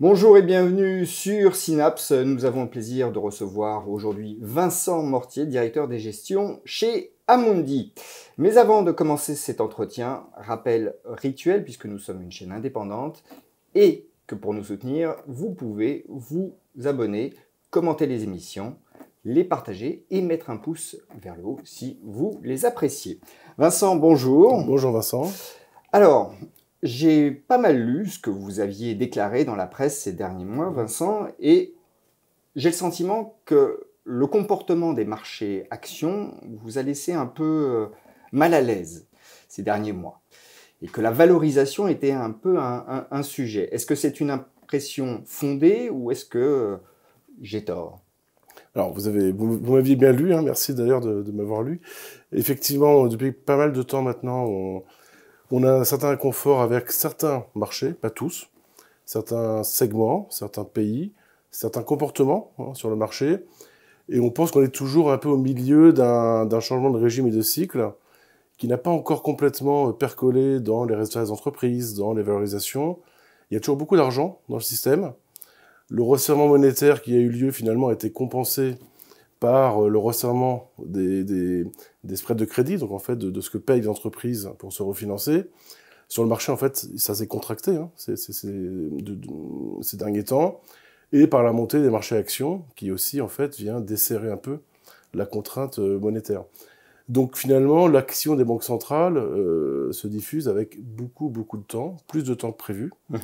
Bonjour et bienvenue sur Synapse. Nous avons le plaisir de recevoir aujourd'hui Vincent Mortier, directeur des gestions chez Amundi. Mais avant de commencer cet entretien, rappel rituel puisque nous sommes une chaîne indépendante et que pour nous soutenir, vous pouvez vous abonner, commenter les émissions, les partager et mettre un pouce vers le haut si vous les appréciez. Vincent, bonjour. Bonjour Vincent. Alors, j'ai pas mal lu ce que vous aviez déclaré dans la presse ces derniers mois, Vincent, et j'ai le sentiment que le comportement des marchés actions vous a laissé un peu euh, mal à l'aise ces derniers mois, et que la valorisation était un peu un, sujet. Est-ce que c'est une impression fondée ou est-ce que euh, j'ai tort alors, vous avez, vous, m'aviez bien lu, hein, merci d'ailleurs de, de m'avoir lu. Effectivement, depuis pas mal de temps maintenant, on, on a un certain confort avec certains marchés, pas tous, certains segments, certains pays, certains comportements hein, sur le marché. Et on pense qu'on est toujours un peu au milieu d'un changement de régime et de cycle qui n'a pas encore complètement euh, percolé dans les résultats des entreprises, dans les valorisations. Il y a toujours beaucoup d'argent dans le système. Le resserrement monétaire qui a eu lieu finalement a été compensé par euh, le resserrement des, des, spreads de crédit, donc en fait de, ce que payent les entreprises pour se refinancer. Sur le marché, en fait, ça s'est contracté ces derniers temps, et par la montée des marchés actions, qui aussi, en fait, vient desserrer un peu la contrainte euh, monétaire. Donc finalement, l'action des banques centrales euh, se diffuse avec beaucoup, beaucoup de temps, plus de temps que prévu, mmh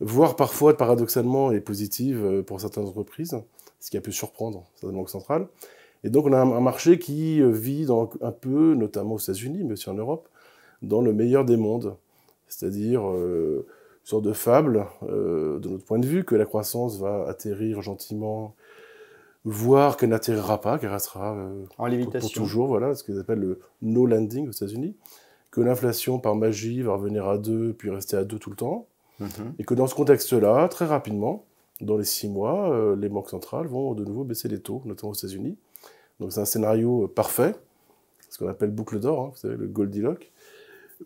voire parfois, paradoxalement, est positive pour certaines entreprises ce qui a pu surprendre la banque centrale. Et donc on a un, marché qui euh, vit dans, un peu, notamment aux États-Unis, mais aussi en Europe, dans le meilleur des mondes. C'est-à-dire euh, une sorte de fable, euh, de notre point de vue, que la croissance va atterrir gentiment, voire qu'elle n'atterrira pas, qu'elle restera en Pour, toujours, voilà, ce qu'ils appellent le no landing aux États-Unis, que l'inflation par magie va revenir à 2, puis rester à 2 tout le temps, mhm. et que dans ce contexte-là, très rapidement, dans les six mois, euh, les banques centrales vont de nouveau baisser les taux, notamment aux États-Unis. Donc c'est un scénario euh, parfait, ce qu'on appelle boucle d'or, hein, vous savez, le Goldilocks,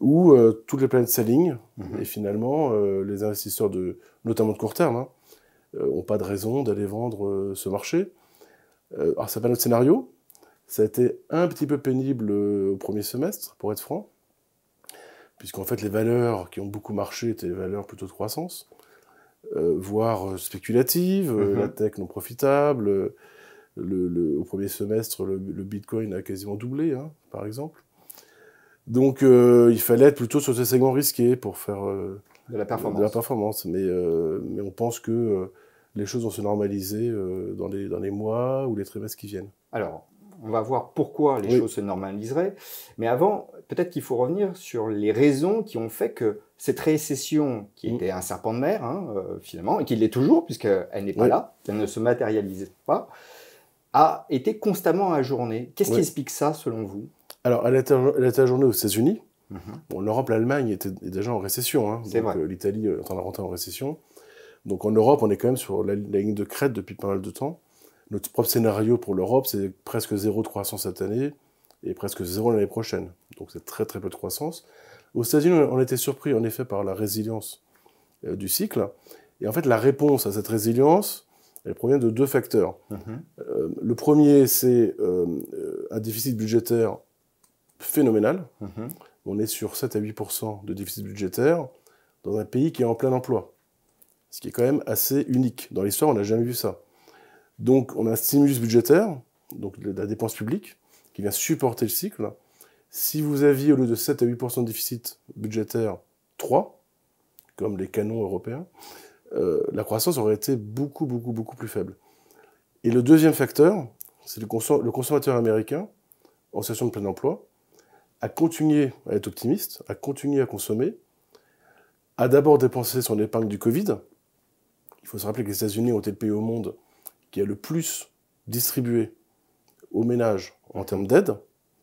où euh, toutes les planètes s'alignent mhm. et finalement les investisseurs, de, notamment de court terme, n'ont hein, pas de raison d'aller vendre ce marché. alors ça n'est pas notre scénario, ça a été un petit peu pénible au premier semestre, pour être franc, puisqu'en fait les valeurs qui ont beaucoup marché étaient des valeurs plutôt de croissance. Euh, voire euh, spéculative, euh, mm-hmm. la tech non profitable. au premier semestre, le, Bitcoin a quasiment doublé, hein, par exemple. Donc, il fallait être plutôt sur ces segments risqués pour faire de, la performance. de la performance. Mais, on pense que les choses vont se normaliser dans les, dans, les, mois ou les trimestres qui viennent. Alors, on va voir pourquoi les choses se normaliseraient. Mais avant, peut-être qu'il faut revenir sur les raisons qui ont fait que cette récession qui mm. était un serpent de mer, hein, euh, finalement, et qui l'est toujours, puisqu'elle n'est pas là, elle ne se matérialise pas, a été constamment ajournée. Qu'est-ce qui explique ça, selon vous Alors, elle a, été, ajournée aux États-Unis. En mhm. Europe, l'Europe, l'Allemagne était déjà en récession. Hein. C'est vrai. Euh, L'Italie euh, est en rentrer en récession. Donc, en Europe, on est quand même sur la, la ligne de crête depuis pas mal de temps. Notre propre scénario pour l'Europe, c'est presque zéro de croissance cette année et presque zéro l'année prochaine. Donc c'est très très peu de croissance. Aux États-Unis, on était surpris en effet par la résilience euh, du cycle. Et en fait, la réponse à cette résilience, elle provient de deux facteurs. Mhm. Euh, le premier, c'est euh, un déficit budgétaire phénoménal. Mhm. On est sur 7 à 8 de déficit budgétaire dans un pays qui est en plein emploi. Ce qui est quand même assez unique. Dans l'histoire, on n'a jamais vu ça. Donc, on a un stimulus budgétaire, donc de la dépense publique, qui vient supporter le cycle. Si vous aviez, au lieu de 7 à 8% de déficit budgétaire, 3, comme les canons européens, euh, la croissance aurait été beaucoup, beaucoup, beaucoup plus faible. Et le deuxième facteur, c'est le, le, consommateur américain, en situation de plein emploi, a continué à être optimiste, a continué à consommer, a d'abord dépensé son épargne du Covid. Il faut se rappeler que les États-Unis ont été le pays au monde qui a le plus distribué aux ménages en termes d'aide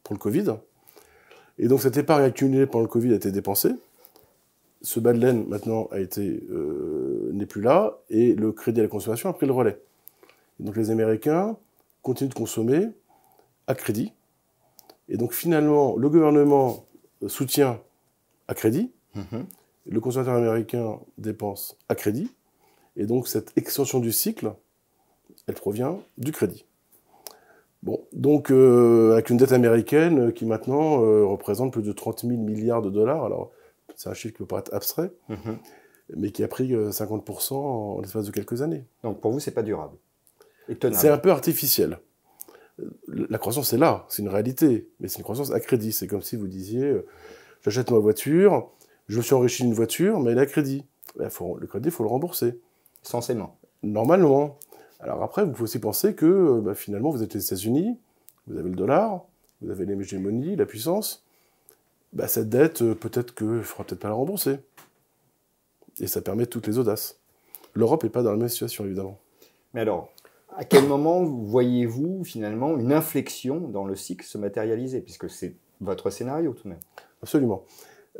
pour le Covid. Et donc cet épargne accumulée pendant le Covid a été dépensée. Ce bas de laine maintenant euh, n'est plus là et le crédit à la consommation a pris le relais. Et donc les Américains continuent de consommer à crédit. Et donc finalement, le gouvernement soutient à crédit, mm-hmm. le consommateur américain dépense à crédit, et donc cette extension du cycle, elle provient du crédit. Bon, donc euh, avec une dette américaine euh, qui maintenant euh, représente plus de 30 000 milliards de dollars, alors c'est un chiffre qui peut paraître abstrait, mhm. mais qui a pris 50% en, l'espace de quelques années. Donc pour vous, c'est pas durable C'est un peu artificiel. La croissance est là, c'est une réalité, mais c'est une croissance à crédit. C'est comme si vous disiez, j'achète ma voiture, je me suis enrichi d'une voiture, mais elle est à crédit. Ben, le crédit, il faut le rembourser. Sensément. Normalement. Alors après, vous pouvez aussi penser que euh, bah, finalement, vous êtes les États-Unis, vous avez le dollar, vous avez les l'hégémonie, la puissance. Bah, cette dette, euh, peut-être qu'il ne faudra peut-être pas la rembourser. Et ça permet toutes les audaces. L'Europe n'est pas dans la même situation, évidemment. Mais alors, à quel moment voyez-vous finalement une inflexion dans le cycle se matérialiser Puisque c'est votre scénario tout de même. Absolument.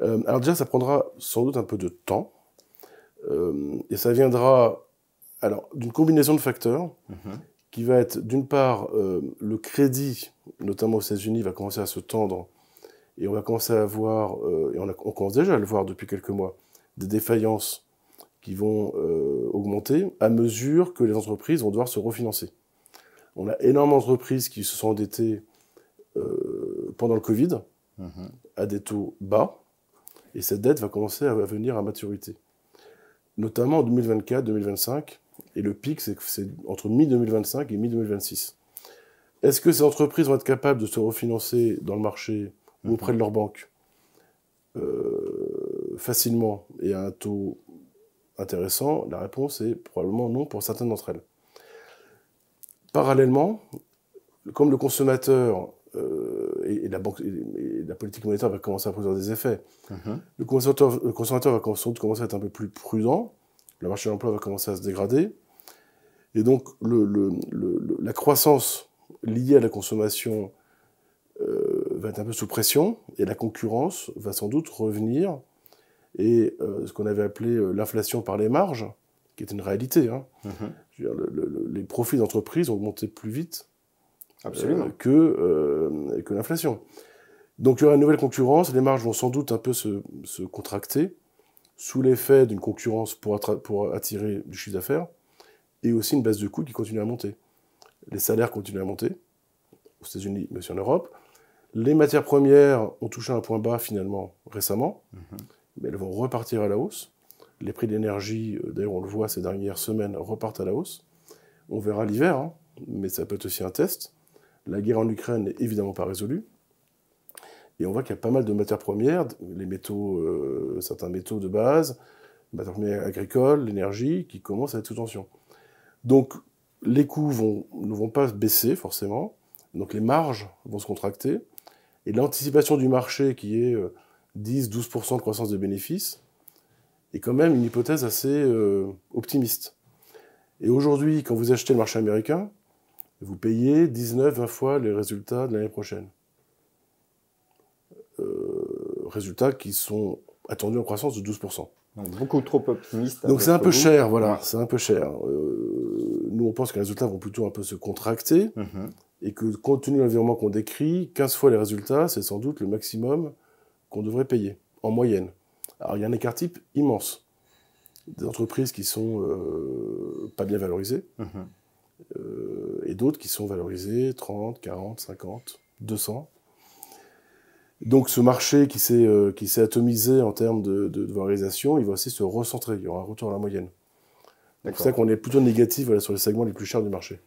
Euh, alors déjà, ça prendra sans doute un peu de temps. et ça viendra alors, d'une combinaison de facteurs mhm. qui va être, d'une part, euh, le crédit, notamment aux États-Unis, va commencer à se tendre et on va commencer à avoir euh, et on, commence déjà à le voir depuis quelques mois, des défaillances qui vont euh, augmenter à mesure que les entreprises vont devoir se refinancer. On a énormément d'entreprises qui se sont endettées pendant le Covid mhm. à des taux bas, et cette dette va commencer à venir à maturité. Notamment en 2024-2025, et le pic, c'est entre mi-2025 et mi-2026. Est-ce que ces entreprises vont être capables de se refinancer dans le marché ou mhm. auprès de leurs banques euh, facilement et à un taux intéressant La réponse est probablement non pour certaines d'entre elles. Parallèlement, comme le consommateur euh, et, la banque, et, la politique monétaire va commencer à produire des effets, mhm. le, consommateur, le consommateur va sans commencer à être un peu plus prudent le marché de l'emploi va commencer à se dégrader. Et donc, le, la croissance liée à la consommation euh, va être un peu sous pression, et la concurrence va sans doute revenir. Et euh, ce qu'on avait appelé euh, l'inflation par les marges, qui est une réalité, hein. mm-hmm. les profits d'entreprise ont augmenté plus vite que, que l'inflation. Donc il y aura une nouvelle concurrence, les marges vont sans doute un peu se, se contracter, sous l'effet d'une concurrence pour, attirer du chiffre d'affaires, et aussi une baisse de coûts qui continue à monter. Les salaires continuent à monter, aux États-Unis, mais aussi en Europe. Les matières premières ont touché un point bas finalement récemment, mhm. mais elles vont repartir à la hausse. Les prix de l'énergie, euh, d'ailleurs on le voit ces dernières semaines, repartent à la hausse. On verra l'hiver, hein, mais ça peut être aussi un test. La guerre en Ukraine n'est évidemment pas résolue. Et on voit qu'il y a pas mal de matières premières, les métaux, euh, certains métaux de base, matières premières agricoles, l'énergie, qui commencent à être sous tension. Donc les coûts ne vont pas baisser forcément, donc les marges vont se contracter, et l'anticipation du marché qui est 10-12% euh, de croissance des bénéfices est quand même une hypothèse assez euh, optimiste. Et aujourd'hui, quand vous achetez le marché américain, vous payez 19-20 fois les résultats de l'année prochaine résultats qui sont attendus en croissance de 12%. Donc beaucoup trop optimiste. Donc c'est un peu cher, voilà, c'est un peu cher. Euh, nous, on pense que les résultats vont plutôt un peu se contracter mhm. et que compte tenu de l'environnement qu'on décrit, 15 fois les résultats, c'est sans doute le maximum qu'on devrait payer, en moyenne. Alors il y a un écart type immense. Des entreprises qui sont euh, pas bien valorisées mhm. euh, et d'autres qui sont valorisées 30, 40, 50, 200. Donc ce marché qui s'est euh, qui s'est atomisé en termes de, valorisation, il va aussi se recentrer. Il y aura un retour à la moyenne. C'est ça qu'on est plutôt négatif sur les segments les plus chers du marché.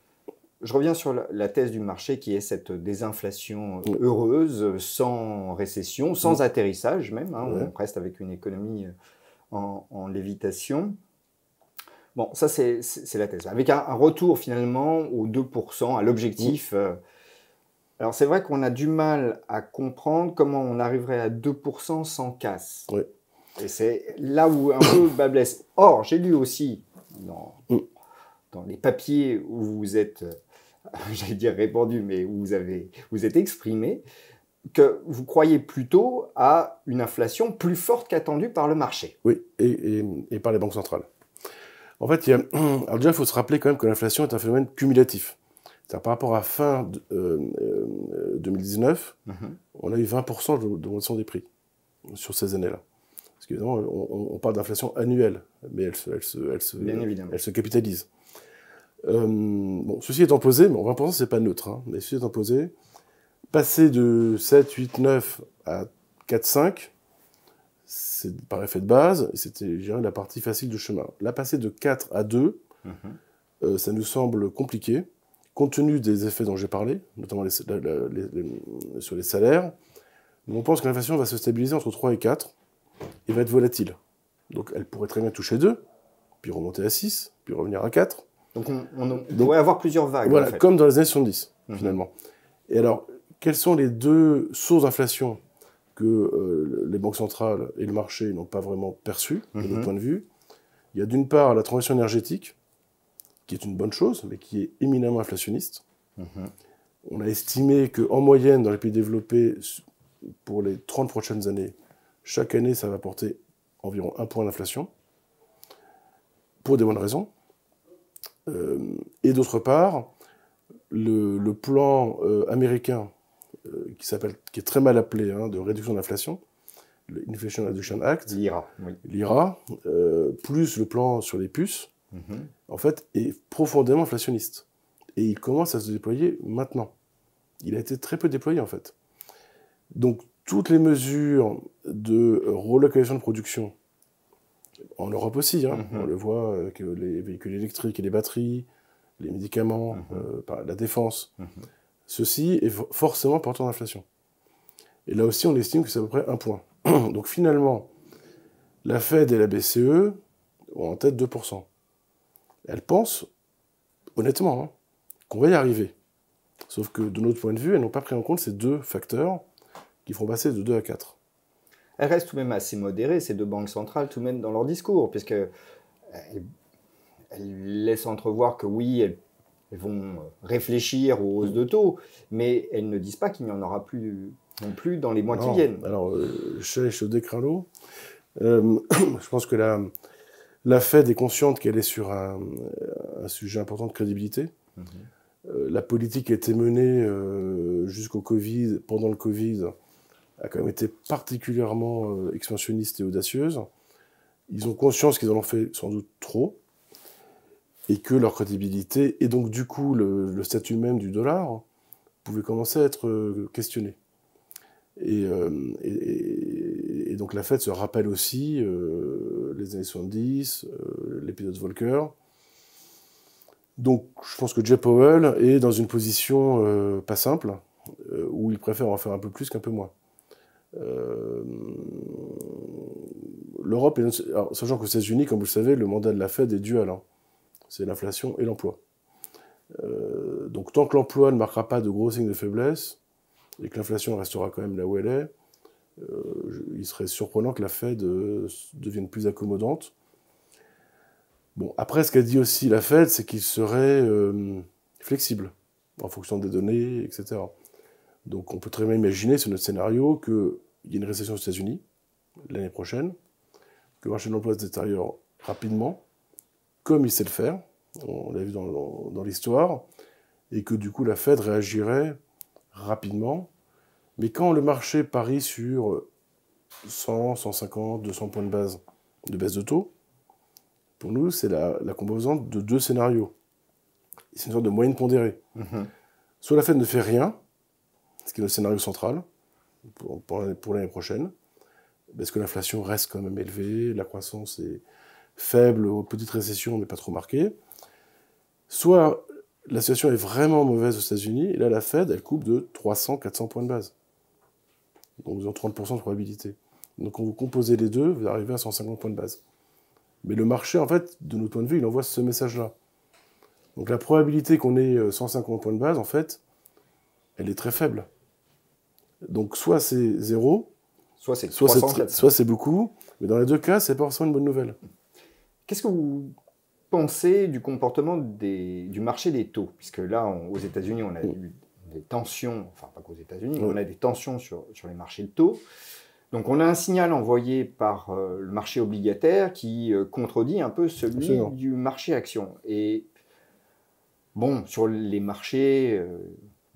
Je reviens sur la thèse du marché qui est cette désinflation mm. heureuse, sans récession, sans mm. atterrissage même. Hein, on reste avec une économie euh, en, lévitation. Bon, ça c'est la thèse. Avec un, retour finalement aux 2%, à l'objectif. Mm. Euh, alors c'est vrai qu'on a du mal à comprendre comment on arriverait à 2% sans casse. Oui. Et c'est là où un peu bas blesse. Or, j'ai lu aussi dans, mm. dans, les papiers où vous êtes, euh, j'allais dire répandu, mais où vous, avez, vous êtes exprimé, que vous croyez plutôt à une inflation plus forte qu'attendue par le marché. Oui, et, et, par les banques centrales. En fait, il y a... Alors déjà, il faut se rappeler quand même que l'inflation est un phénomène cumulatif. Par rapport à fin 2019, euh, euh, mhm. on a eu 20% de, des prix sur ces années-là. Parce qu'évidemment, on, parle d'inflation annuelle, mais elle se, capitalise. Euh, ceci étant posé, mais 20%, c'est pas neutre, hein, mais ceci étant posé, passer de 7, 8, 9 à 4, 5, c'est par effet de base, et c'était la partie facile du chemin. La passer de 4 à 2, mhm. ça nous semble compliqué compte tenu des effets dont j'ai parlé, notamment sur les salaires, on pense que l'inflation va se stabiliser entre 3 et 4 et va être volatile. Donc elle pourrait très bien toucher 2, puis remonter à 6, puis revenir à 4. Donc on, on, pourrait avoir plusieurs vagues. Voilà, comme dans les années 70, mhm. finalement. Et alors, quelles sont les deux sources d'inflation que euh, les banques centrales et le marché n'ont pas vraiment perçues, de mhm. point de vue Il y a d'une part la transition énergétique, qui est une bonne chose, mais qui est éminemment inflationniste. Mhm. On a estimé qu'en moyenne, dans les pays développés, pour les 30 prochaines années, chaque année, ça va porter environ un point d'inflation, pour des bonnes raisons. Euh, et d'autre part, le, plan euh, américain, euh, qui, qui est très mal appelé, hein, de réduction de l'inflation, l'Inflation Reduction Act, l'IRA, plus le plan sur les puces, Mm-hmm. en fait, est profondément inflationniste. Et il commence à se déployer maintenant. Il a été très peu déployé, en fait. Donc, toutes les mesures de relocalisation de production, en Europe aussi, hein, mm-hmm. on le voit, avec les véhicules électriques et les batteries, les médicaments, mm-hmm. euh, la défense, ceci est forcément porteur d'inflation. Et là aussi, on estime que c'est à peu près un point. Donc finalement, la Fed et la BCE ont en tête 2% elle pense, honnêtement, hein, qu'on va y arriver. Sauf que de notre point de vue, elles n'ont pas pris en compte ces deux facteurs qui feront passer de 2 à 4. Elles restent tout de même assez modérées, ces deux banques centrales, tout de même dans leur discours, puisque euh, elles, laissent entrevoir que oui, elles vont réfléchir aux hausses de taux, mais elles ne disent pas qu'il n'y en aura plus non plus dans les mois qui viennent. Alors, je euh, chez, des euh, je pense que la, la Fed est consciente qu'elle est sur euh, un, sujet important de crédibilité. Mhm. Euh, la politique qui a été menée euh, jusqu'au Covid, pendant le Covid, a quand même été particulièrement expansionniste et audacieuse. Ils ont conscience qu'ils en ont fait sans doute trop et que leur crédibilité et donc du coup le, statut même du dollar pouvait commencer à être questionné. Et, et, donc la Fed se rappelle aussi euh, les années 70, euh, l'épisode Volcker. Donc je pense que Jay Powell est dans une position euh, pas simple, où il préfère en faire un peu plus qu'un peu moins. L'Europe, sachant qu'aux États-Unis, comme vous le savez, le mandat de la Fed est dual. C'est l'inflation et l'emploi. donc tant que l'emploi ne marquera pas de gros signes de faiblesse, et que l'inflation restera quand même là où elle est, euh, il serait surprenant que la Fed euh, devienne plus accommodante. Bon, après, ce qu'a dit aussi la Fed, c'est qu'il serait euh, flexible en fonction des données, etc. Donc, on peut très bien imaginer sur notre scénario qu'il y ait une récession aux États-Unis l'année prochaine, que le marché de l'emploi se détériore rapidement, comme il sait le faire, on l'a vu dans, dans l'histoire, et que du coup, la Fed réagirait rapidement mais quand le marché parie sur 100, 150, 200 points de base de baisse de taux, pour nous, c'est la, composante de deux scénarios. C'est une sorte de moyenne pondérée. Mhm. Soit la Fed ne fait rien, ce qui est le scénario central pour, l'année prochaine, parce que l'inflation reste quand même élevée, la croissance est faible, aux petites récessions, mais pas trop marquée. Soit la situation est vraiment mauvaise aux États-Unis, et là, la Fed, elle coupe de 300, 400 points de base. Donc, vous avez 30% de probabilité. Donc, quand vous composez les deux, vous arrivez à 150 points de base. Mais le marché, en fait, de notre point de vue, il envoie ce message-là. Donc, la probabilité qu'on ait 150 euh, points de base, en fait, elle est très faible. Donc, soit c'est zéro, soit c'est soit c'est beaucoup, mais dans les deux cas, c'est pas forcément une bonne nouvelle. Qu'est-ce que vous pensez du comportement du marché des taux Puisque là, aux États-Unis, on a mm. eu des tensions, enfin pas qu'aux États-Unis, on a des tensions sur, les marchés de taux. Donc on a un signal envoyé par euh, le marché obligataire qui euh, contredit un peu celui du marché action. Et bon, sur les marchés, euh,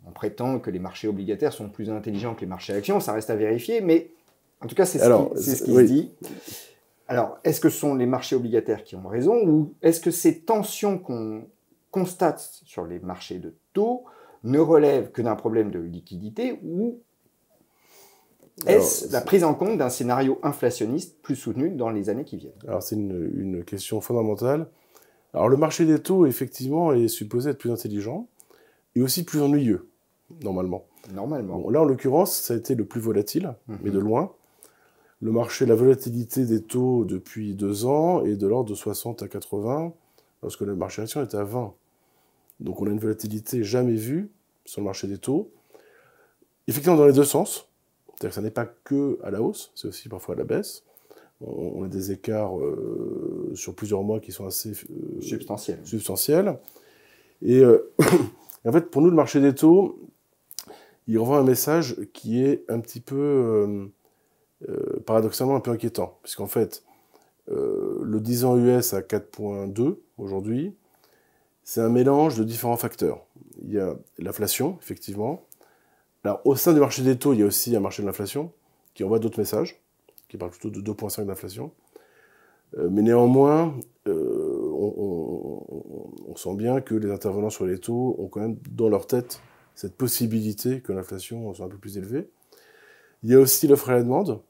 on prétend que les marchés obligataires sont plus intelligents que les marchés actions, ça reste à vérifier, mais en tout cas c'est ce, ce qui, dit. Alors, est-ce que ce sont les marchés obligataires qui ont raison ou est-ce que ces tensions qu'on constate sur les marchés de taux ne relève que d'un problème de liquidité ou est-ce la prise en compte d'un scénario inflationniste plus soutenu dans les années qui viennent Alors c'est une, question fondamentale. Alors le marché des taux, effectivement, est supposé être plus intelligent et aussi plus ennuyeux, normalement. Normalement. là, en l'occurrence, ça a été le plus volatile, mais mhm. de loin. Le marché, la volatilité des taux depuis deux ans est de l'ordre de 60 à 80, lorsque le marché action est à 20. Donc on a une volatilité jamais vue sur le marché des taux. Effectivement, dans les deux sens. C'est-à-dire que ça n'est pas que à la hausse, c'est aussi parfois à la baisse. On a des écarts euh, sur plusieurs mois qui sont assez euh, substantiels. Et, euh, en fait, pour nous, le marché des taux, il renvoie un message qui est un petit peu, paradoxalement, un peu inquiétant. Puisqu'en fait, le 10 ans US à 4,2 aujourd'hui, c'est un mélange de différents facteurs. Il y a l'inflation, effectivement. Alors, au sein du marché des taux, il y a aussi un marché de l'inflation qui envoie d'autres messages, qui parle plutôt de 2,5 d'inflation. Euh, mais néanmoins, euh, on, on, sent bien que les intervenants sur les taux ont quand même dans leur tête cette possibilité que l'inflation soit un peu plus élevée. Il y a aussi l'offre et la demande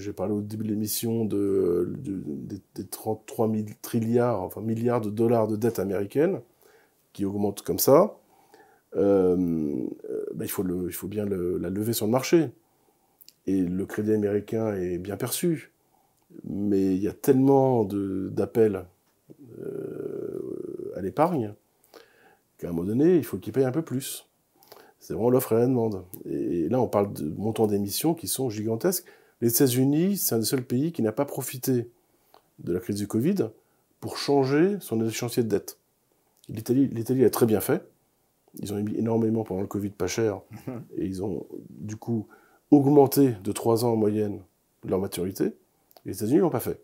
j'ai parlé au début de l'émission de, des, 33 enfin milliards de dollars de dettes américaines qui augmente comme ça, euh, euh, bah, il, faut bien la lever sur le marché. Et le crédit américain est bien perçu. Mais il y a tellement d'appels euh, à l'épargne qu'à un moment donné, il faut qu'ils payent un peu plus. C'est vraiment l'offre et la demande. Et là, on parle de montants d'émissions qui sont gigantesques. Les États-Unis, c'est un des seuls pays qui n'a pas profité de la crise du Covid pour changer son échéancier de dette. L'Italie l'a très bien fait. Ils ont émis énormément pendant le Covid pas cher mhm. et ils ont du coup augmenté de trois ans en moyenne leur maturité. Les États-Unis ne l'ont pas fait.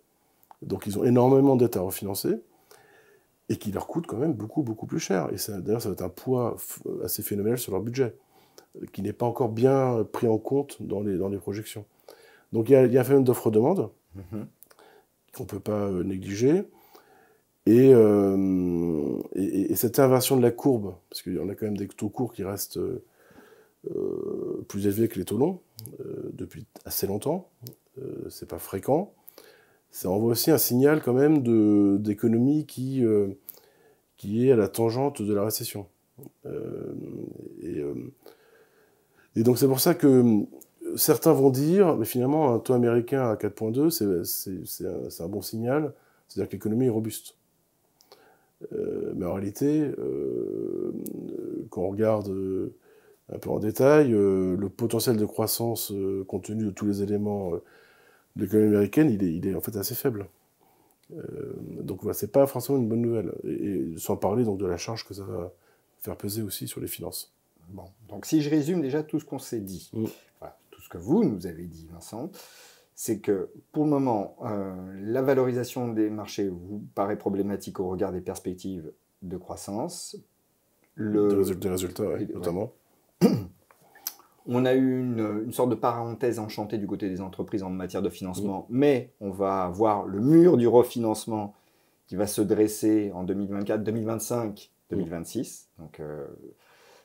Donc ils ont énormément de dettes à refinancer et qui leur coûte quand même beaucoup, beaucoup plus cher. Et d'ailleurs, ça va être un poids assez phénoménal sur leur budget, qui n'est pas encore bien pris en compte dans les, dans les projections. Donc il y a, un phénomène d'offre-demande mhm. qu'on ne peut pas euh, négliger. Euh, et, cette inversion de la courbe, parce y en a quand même des taux courts qui restent euh, plus élevés que les taux longs depuis assez longtemps, c'est pas fréquent, ça envoie aussi un signal quand même d'économie qui, qui est à la tangente de la récession. et, donc c'est pour ça que certains vont dire, mais finalement, un taux américain à 4,2, c'est un, bon signal, c'est-à-dire que l'économie est robuste. Euh, mais en réalité, euh, quand on regarde euh, un peu en détail, le potentiel de croissance, compte tenu de tous les éléments de l'économie américaine, il est, en fait assez faible. donc voilà, c'est pas forcément une bonne nouvelle. Et, sans parler donc de la charge que ça va faire peser aussi sur les finances. Bon. Donc si je résume déjà tout ce qu'on s'est dit, mm ce que vous nous avez dit, Vincent, c'est que pour le moment, euh, la valorisation des marchés vous paraît problématique au regard des perspectives de croissance. Le... Des résultats, notamment. On a eu une, sorte de parenthèse enchantée du côté des entreprises en matière de financement, mais on va avoir le mur du refinancement qui va se dresser en 2024, 2025, 2026. Donc, euh,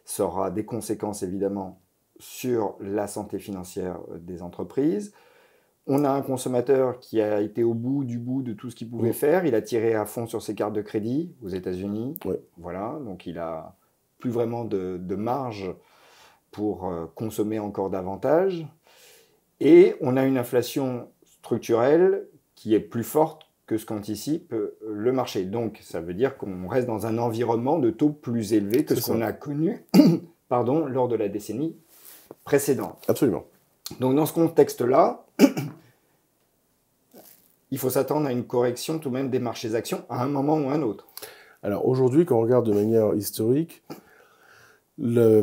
ça aura des conséquences évidemment sur la santé financière euh, des entreprises. On a un consommateur qui a été au bout du bout de tout ce qu'il pouvait faire. Il a tiré à fond sur ses cartes de crédit aux États-Unis. Voilà, donc il a plus vraiment de, de marge pour euh, consommer encore davantage. Et on a une inflation structurelle qui est plus forte que ce qu'anticipe euh, le marché. Donc ça veut dire qu'on reste dans un environnement de taux plus élevé que ce qu'on a connu pardon, lors de la décennie Précédent. Absolument. Donc dans ce contexte-là, il faut s'attendre à une correction tout de même des marchés actions à un moment ou à un autre. Alors aujourd'hui, quand on regarde de manière historique, euh,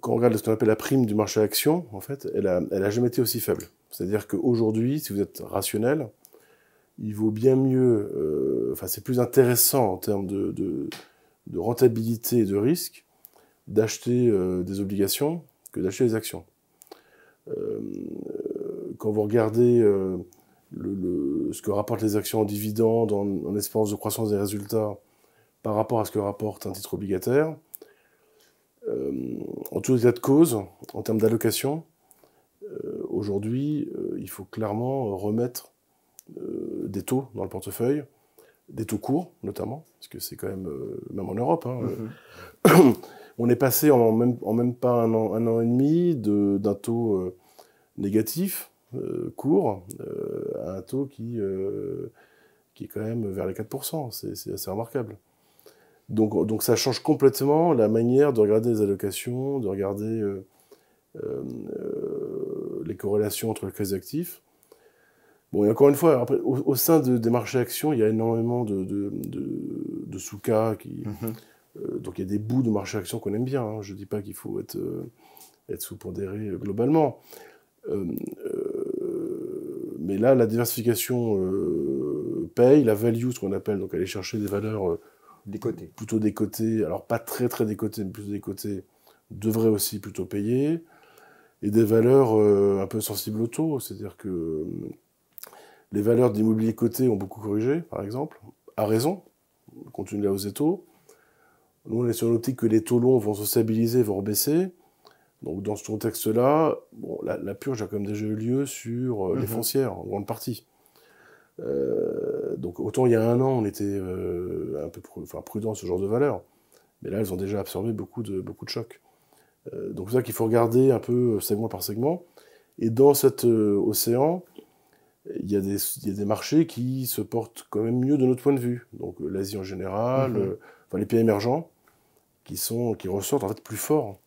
quand on regarde ce qu'on appelle la prime du marché action, en fait, elle n'a jamais été aussi faible. C'est-à-dire qu'aujourd'hui, si vous êtes rationnel, il vaut bien mieux, euh, enfin c'est plus intéressant en termes de, de rentabilité et de risque d'acheter euh, des obligations que d'acheter des actions. Euh, quand vous regardez euh, ce que rapportent les actions en dividendes, en, espérance de croissance des résultats, par rapport à ce que rapporte un titre obligataire, en tout état de cause, en termes d'allocation, aujourd'hui, il faut clairement remettre des taux dans le portefeuille, des taux courts notamment, parce que c'est quand même, même en Europe, hein, mm-hmm on est passé en même, pas un an, et demi d'un taux euh, négatif euh, court euh, à un taux qui, qui est quand même vers les 4%. C'est assez remarquable. Donc, donc ça change complètement la manière de regarder les allocations, de regarder les corrélations entre les crises d'actifs. Bon, et encore une fois, au, sein des marchés actions, il y a énormément de, sous-cas qui... Mm-hmm. Euh, donc il y a des bouts de marché action qu'on aime bien. Hein. Je ne dis pas qu'il faut être, euh, être sous-pondéré euh, globalement. mais là, la diversification paye, la value, ce qu'on appelle, donc aller chercher des valeurs Plutôt des côtés, alors pas très très des côtés, mais plutôt des côtés, devrait aussi plutôt payer. Et des valeurs un peu sensibles au taux, c'est-à-dire que les valeurs d'immobilier coté ont beaucoup corrigé, par exemple, à raison, compte tenu de la hausse des taux. Nous, on est sur l'optique que les taux longs vont se stabiliser, vont baisser. Donc, dans ce contexte-là, la, purge a quand même déjà eu lieu sur euh, les mhm. foncières, en grande partie. Euh, donc, autant il y a un an, on était euh, un peu ce genre de valeurs. Mais là, elles ont déjà absorbé beaucoup de, beaucoup de chocs. donc, c'est ça qu'il faut regarder un peu segment par segment. Et dans cet océan, il y, a des, marchés qui se portent quand même mieux de notre point de vue. Donc l'Asie en général, mhm. enfin, les pays émergents, qui, sont, qui ressortent en fait plus forts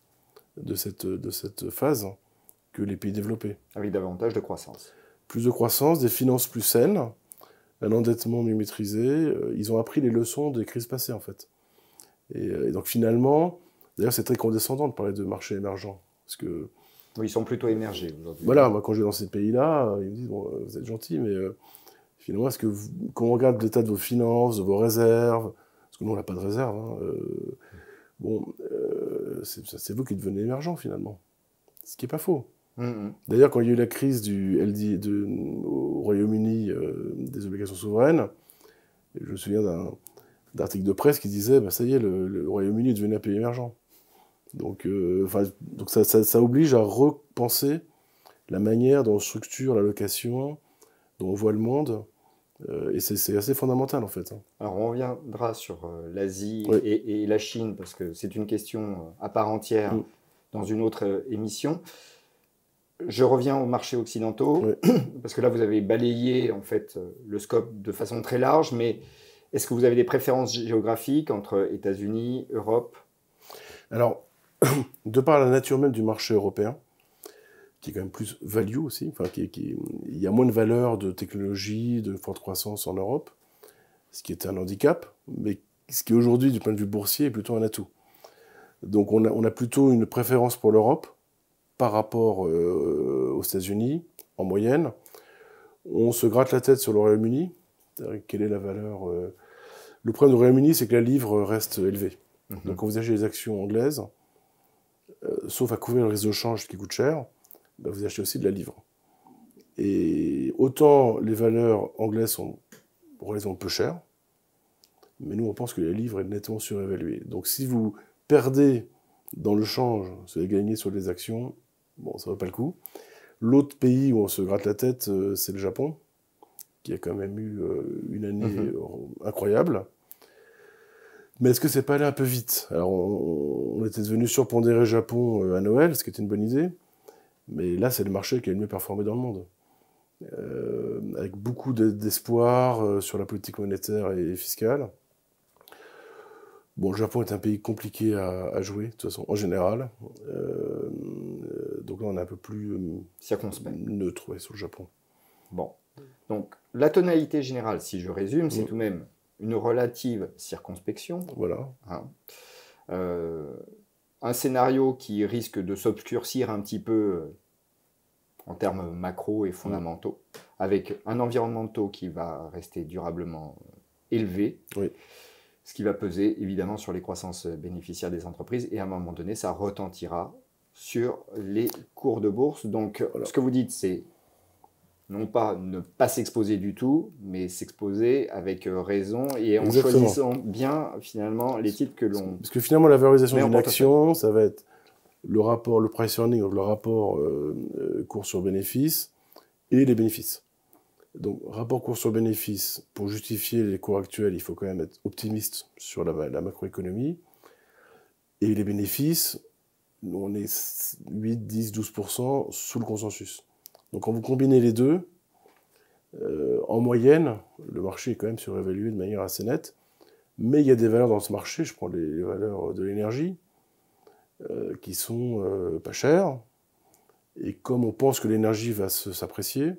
de cette, de cette phase que les pays développés. Avec davantage de croissance. Plus de croissance, des finances plus saines, un endettement mieux maîtrisé. Euh, ils ont appris les leçons des crises passées, en fait. Et, euh, donc finalement, d'ailleurs, c'est très condescendant de parler de marché émergent. Parce que, ils sont plutôt émergés Voilà, moi, quand je vais dans ces pays-là, euh, ils me disent bon, Vous êtes gentil, mais finalement, est-ce que quand on regarde l'état de vos finances, de vos réserves, parce que nous, on n'a pas de réserve, hein, bon, euh, c'est vous qui devenez émergent finalement. Ce qui n'est pas faux. Mm, mm. D'ailleurs, quand il y a eu la crise du au Royaume-Uni euh, des obligations souveraines, je me souviens d'un article de presse qui disait bah, ça y est, le, Royaume-Uni est devenu un pays émergent. Donc, euh, ça, oblige à repenser la manière dont on structure la location, dont on voit le monde, euh, et c'est assez fondamental en fait. Hein. Alors on reviendra sur euh, l'Asie et, la Chine parce que c'est une question euh, à part entière mm. dans une autre émission. Je reviens aux marchés occidentaux parce que là vous avez balayé en fait le scope de façon très large, mais est-ce que vous avez des préférences géographiques entre États-Unis, Europe Alors, de par la nature même du marché européen, qui est quand même plus value aussi, enfin, qui, il y a moins de valeur de technologie, de forte croissance en Europe, ce qui est un handicap, mais ce qui aujourd'hui, du point de vue boursier, est plutôt un atout. Donc on a, plutôt une préférence pour l'Europe par rapport euh, aux États-Unis, en moyenne. On se gratte la tête sur le Royaume-Uni. Quelle est la valeur euh, Le problème du Royaume-Uni, c'est que la livre reste élevée. Mm-hmm. Donc quand vous achetez les actions anglaises, euh, sauf à couvrir le risque de change qui coûte cher, bah, vous achetez aussi de la livre. Et autant les valeurs anglaises sont relativement peu chères, mais nous on pense que la livre est nettement surévaluée. Donc si vous perdez dans le change, vous avez gagné sur les actions, bon, ça ne vaut pas le coup. L'autre pays où on se gratte la tête, euh, c'est le Japon, qui a quand même eu euh, une année mhm. incroyable. Mais est-ce que c'est pas allé un peu vite Alors, on, était devenu surpondéré Japon euh, à Noël, ce qui était une bonne idée. Mais là, c'est le marché qui a le mieux performé dans le monde. Euh, avec beaucoup d'espoir euh, sur la politique monétaire et fiscale. Bon, le Japon est un pays compliqué à, jouer, de toute façon, en général. Euh, donc là, on est un peu plus circonspect. neutre sur le Japon. Bon. Donc, la tonalité générale, si je résume, c'est mm. tout de même une relative circonspection. Voilà. Hein un scénario qui risque de s'obscurcir un petit peu euh, en termes macro et fondamentaux, avec un environnement qui va rester durablement euh, élevé, ce qui va peser évidemment sur les croissances bénéficiaires des entreprises, et à un moment donné, ça retentira sur les cours de bourse. Donc, ce que vous dites, c'est non pas ne pas s'exposer du tout, mais s'exposer avec euh, raison et en choisissant bien finalement les titres que l'on... Parce que finalement la valorisation d'une action, ça va être le rapport, le price earning, le rapport euh, euh, cours sur bénéfice et les bénéfices. Donc, rapport cours sur bénéfice, pour justifier les cours actuels, il faut quand même être optimiste sur la, la macroéconomie. Et les bénéfices, on est 8, 10, 12% sous le consensus. Donc quand vous combinez les deux, euh, en moyenne, le marché est quand même surévalué de manière assez nette, mais il y a des valeurs dans ce marché, je prends les, valeurs de l'énergie, euh, qui sont euh, pas chères, et comme on pense que l'énergie va s'apprécier,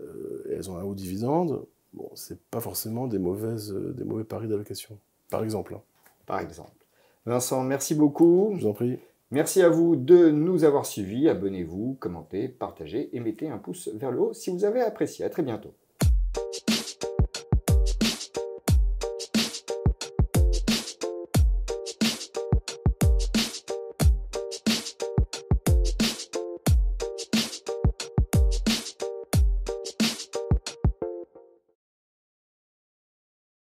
euh, elles ont un haut dividende, bon, n'est pas forcément des, mauvaises, des mauvais paris d'allocation, par exemple. Hein. Par exemple. Vincent, merci beaucoup. Je vous en prie. Merci à vous de nous avoir suivis. Abonnez-vous, commentez, partagez et mettez un pouce vers le haut si vous avez apprécié. À très bientôt.